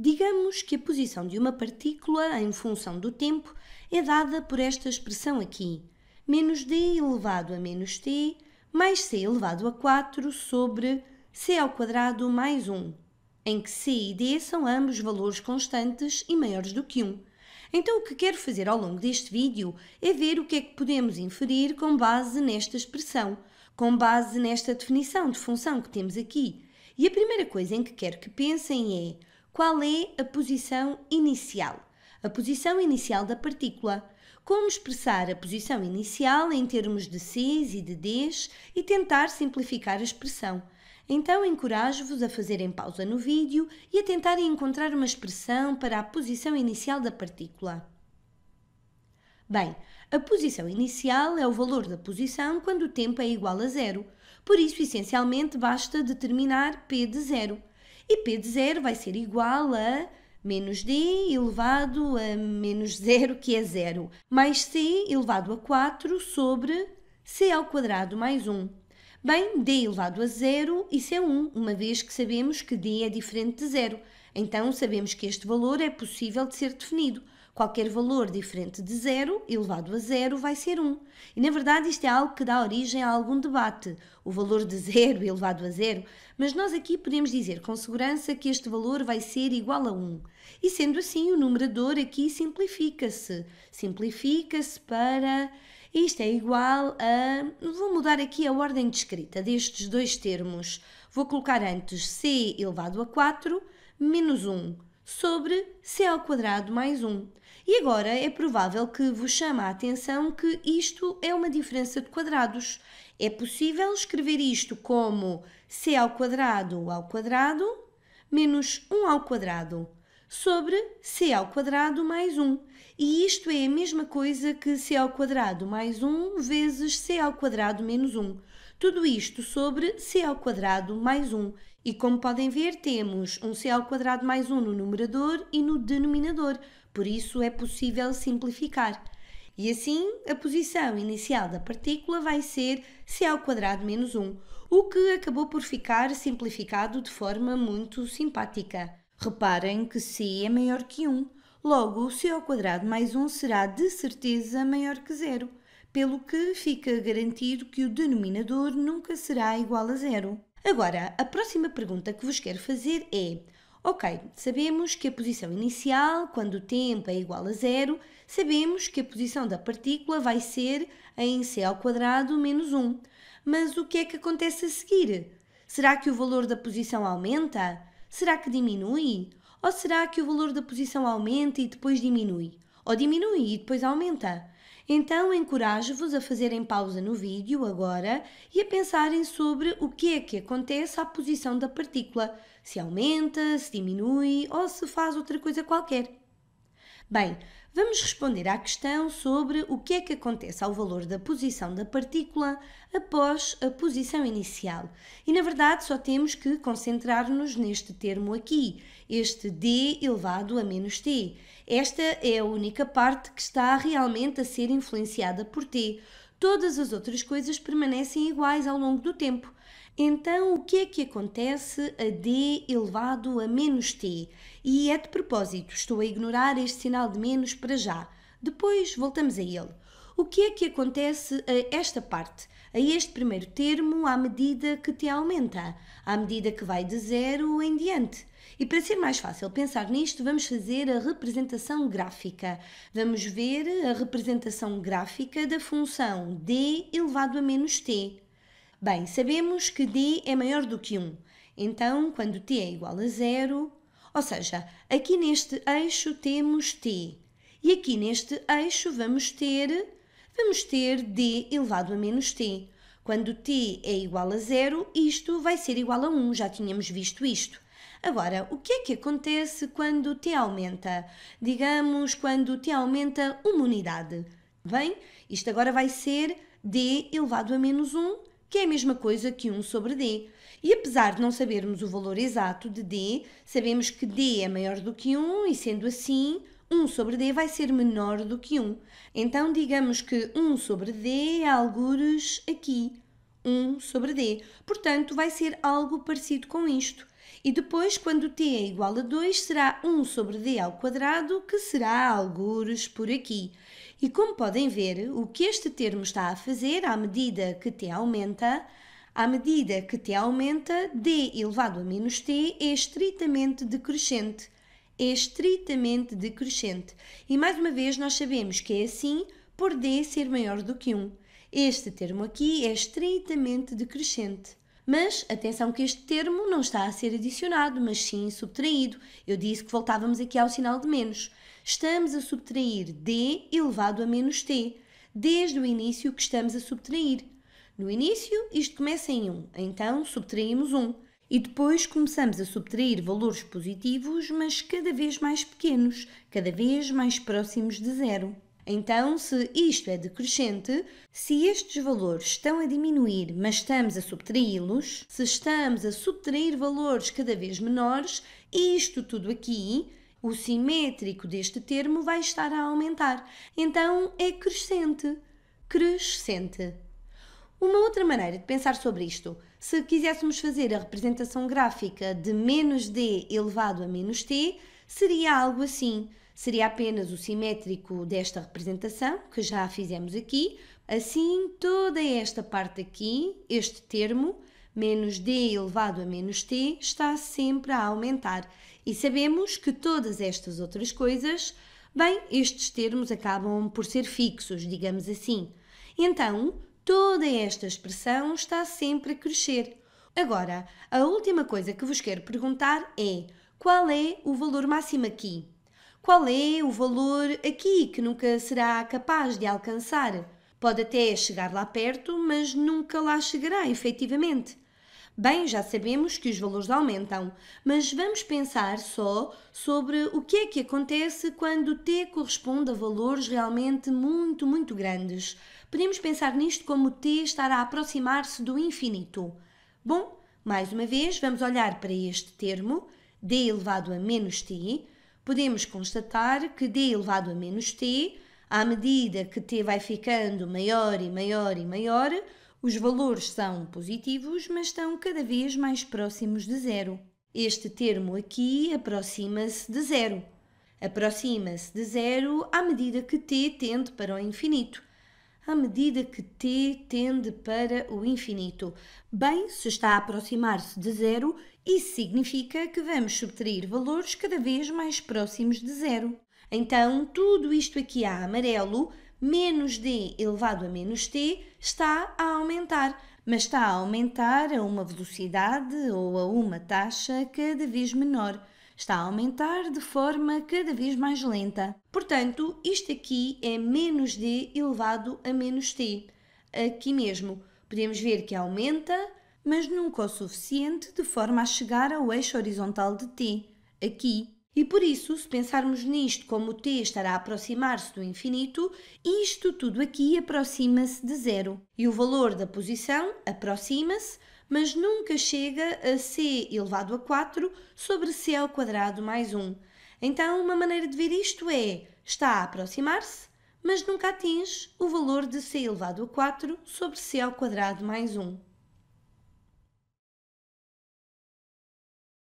Digamos que a posição de uma partícula em função do tempo é dada por esta expressão aqui, menos d elevado a menos t mais c elevado a 4 sobre c ao quadrado mais 1, em que c e d são ambos valores constantes e maiores do que 1. Então o que quero fazer ao longo deste vídeo é ver o que é que podemos inferir com base nesta expressão, com base nesta definição de função que temos aqui. E a primeira coisa em que quero que pensem é qual é a posição inicial? A posição inicial da partícula. Como expressar a posição inicial em termos de Cs e de Ds e tentar simplificar a expressão. Então encorajo-vos a fazerem pausa no vídeo e a tentarem encontrar uma expressão para a posição inicial da partícula. Bem, a posição inicial é o valor da posição quando o tempo é igual a zero. Por isso, essencialmente, basta determinar P de zero. E P de zero vai ser igual a menos D elevado a menos zero, que é zero, mais C elevado a 4 sobre C ao quadrado mais 1. Bem, D elevado a zero, isso é 1, uma vez que sabemos que D é diferente de zero. Então, sabemos que este valor é possível de ser definido. Qualquer valor diferente de zero, elevado a zero, vai ser 1. Um. E na verdade isto é algo que dá origem a algum debate, o valor de zero elevado a zero, mas nós aqui podemos dizer com segurança que este valor vai ser igual a 1. Um. E sendo assim, o numerador aqui simplifica-se. Simplifica-se para. Isto é igual a. Vou mudar aqui a ordem de escrita destes dois termos. Vou colocar antes c elevado a 4 menos 1 sobre c ao quadrado mais 1. E agora é provável que vos chame a atenção que isto é uma diferença de quadrados. É possível escrever isto como c ao quadrado ao quadrado menos 1 ao quadrado sobre c ao quadrado mais 1. E isto é a mesma coisa que c ao quadrado mais 1 vezes c ao quadrado menos 1. Tudo isto sobre c ao quadrado mais 1. E como podem ver, temos um c ao quadrado mais 1 no numerador e no denominador, por isso é possível simplificar. E assim, a posição inicial da partícula vai ser c ao quadrado menos 1, o que acabou por ficar simplificado de forma muito simpática. Reparem que c é maior que 1, logo c ao quadrado mais 1 será de certeza maior que zero pelo que fica garantido que o denominador nunca será igual a zero. Agora, a próxima pergunta que vos quero fazer é: ok, sabemos que a posição inicial, quando o tempo é igual a zero, sabemos que a posição da partícula vai ser em c ao quadrado menos 1. Mas o que é que acontece a seguir? Será que o valor da posição aumenta? Será que diminui? Ou será que o valor da posição aumenta e depois diminui? Ou diminui e depois aumenta? Então encorajo-vos a fazerem pausa no vídeo agora e a pensarem sobre o que é que acontece à posição da partícula, se aumenta, se diminui ou se faz outra coisa qualquer. Bem, vamos responder à questão sobre o que é que acontece ao valor da posição da partícula após a posição inicial. E na verdade só temos que concentrar-nos neste termo aqui, este d elevado a menos t. Esta é a única parte que está realmente a ser influenciada por t. Todas as outras coisas permanecem iguais ao longo do tempo. Então, o que é que acontece a D elevado a menos T? E é de propósito, estou a ignorar este sinal de menos para já. Depois voltamos a ele. O que é que acontece a esta parte, a este primeiro termo, à medida que T aumenta, à medida que vai de zero em diante? E para ser mais fácil pensar nisto, vamos fazer a representação gráfica. Vamos ver a representação gráfica da função d elevado a menos t. Bem, sabemos que D é maior do que 1, então quando T é igual a zero, ou seja, aqui neste eixo temos T e aqui neste eixo vamos ter, vamos ter D elevado a menos T. Quando T é igual a zero, isto vai ser igual a 1, já tínhamos visto isto. Agora, o que é que acontece quando T aumenta? Digamos, quando T aumenta uma unidade. Bem, isto agora vai ser D elevado a menos 1 que é a mesma coisa que 1 sobre D. E apesar de não sabermos o valor exato de D, sabemos que D é maior do que 1 e, sendo assim, 1 sobre D vai ser menor do que 1. Então, digamos que 1 sobre D é algures aqui. 1 sobre D. Portanto, vai ser algo parecido com isto. E depois, quando t é igual a 2, será 1 sobre d ao quadrado, que será algures por aqui. E como podem ver, o que este termo está a fazer, à medida que t aumenta, à medida que t aumenta, d elevado a menos t é estritamente decrescente. É estritamente decrescente. E mais uma vez, nós sabemos que é assim por d ser maior do que 1. Este termo aqui é estritamente decrescente. Mas atenção que este termo não está a ser adicionado, mas sim subtraído. Eu disse que voltávamos aqui ao sinal de menos. Estamos a subtrair d elevado a menos t, desde o início que estamos a subtrair. No início, isto começa em 1, então subtraímos 1. E depois começamos a subtrair valores positivos, mas cada vez mais pequenos, cada vez mais próximos de zero. Então, se isto é decrescente, se estes valores estão a diminuir, mas estamos a subtraí-los, se estamos a subtrair valores cada vez menores, isto tudo aqui o simétrico deste termo vai estar a aumentar. Então é crescente. Crescente. Uma outra maneira de pensar sobre isto, se quiséssemos fazer a representação gráfica de menos d elevado a menos t, seria algo assim. Seria apenas o simétrico desta representação, que já fizemos aqui. Assim, toda esta parte aqui, este termo, menos d elevado a menos t, está sempre a aumentar. E sabemos que todas estas outras coisas, bem, estes termos acabam por ser fixos, digamos assim. Então, toda esta expressão está sempre a crescer. Agora, a última coisa que vos quero perguntar é qual é o valor máximo aqui? Qual é o valor aqui que nunca será capaz de alcançar? Pode até chegar lá perto, mas nunca lá chegará efetivamente. Bem, já sabemos que os valores aumentam, mas vamos pensar só sobre o que é que acontece quando T corresponde a valores realmente muito, muito grandes. Podemos pensar nisto como T estará a aproximar-se do infinito. Bom, mais uma vez, vamos olhar para este termo d elevado a menos t, podemos constatar que d elevado a menos t, à medida que t vai ficando maior e maior e maior, os valores são positivos, mas estão cada vez mais próximos de zero. Este termo aqui aproxima-se de zero. Aproxima-se de zero à medida que t tende para o infinito à medida que t tende para o infinito, bem se está a aproximar-se de zero, isso significa que vamos subtrair valores cada vez mais próximos de zero. Então, tudo isto aqui a amarelo, menos d elevado a menos t, está a aumentar, mas está a aumentar a uma velocidade ou a uma taxa cada vez menor está a aumentar de forma cada vez mais lenta. Portanto, isto aqui é menos d elevado a menos t. Aqui mesmo, podemos ver que aumenta, mas nunca o suficiente de forma a chegar ao eixo horizontal de t, aqui. E por isso, se pensarmos nisto como t estará a aproximar-se do infinito, isto tudo aqui aproxima-se de zero. E o valor da posição aproxima-se, mas nunca chega a c elevado a 4 sobre c ao quadrado mais 1. Então, uma maneira de ver isto é, está a aproximar-se, mas nunca atinge o valor de c elevado a 4 sobre c ao quadrado mais 1.